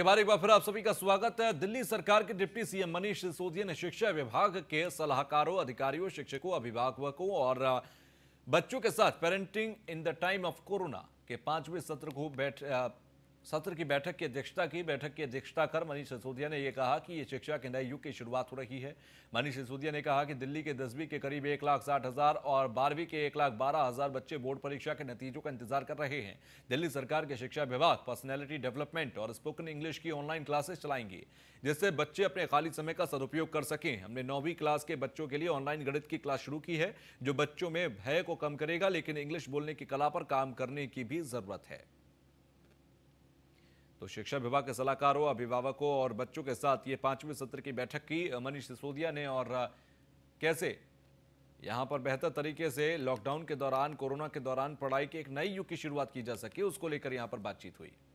के बारे एक बार फिर आप सभी का स्वागत है दिल्ली सरकार के डिप्टी सीएम मनीष सिसोदिया ने शिक्षा विभाग के सलाहकारों अधिकारियों शिक्षकों अभिभावकों और बच्चों के साथ parenting in the time of corona के पांचवें सत्र को बैठ सत्र की बैठक की अध्यक्षता की बैठक की अध्यक्षता कर मनीष सिसोदिया ने यह कहा कि ये शिक्षा के नए युग की शुरुआत हो रही है मनीष सिसोदिया ने कहा कि दिल्ली के दसवीं के करीब एक लाख साठ हजार और बारहवीं के एक लाख बारह हजार बच्चे बोर्ड परीक्षा के नतीजों का इंतजार कर रहे हैं दिल्ली सरकार के शिक्षा विभाग पर्सनैलिटी डेवलपमेंट और स्पोकन इंग्लिश की ऑनलाइन क्लासेस चलाएंगे जिससे बच्चे अपने खाली समय का सदुपयोग कर सकें हमने नौवीं क्लास के बच्चों के लिए ऑनलाइन गणित की क्लास शुरू की है जो बच्चों में भय को कम करेगा लेकिन इंग्लिश बोलने की कला पर काम करने की भी जरूरत है तो शिक्षा विभाग के सलाहकारों अभिभावकों और बच्चों के साथ ये पांचवें सत्र की बैठक की मनीष सिसोदिया ने और कैसे यहाँ पर बेहतर तरीके से लॉकडाउन के दौरान कोरोना के दौरान पढ़ाई के एक नई युग की शुरुआत की जा सके उसको लेकर यहाँ पर बातचीत हुई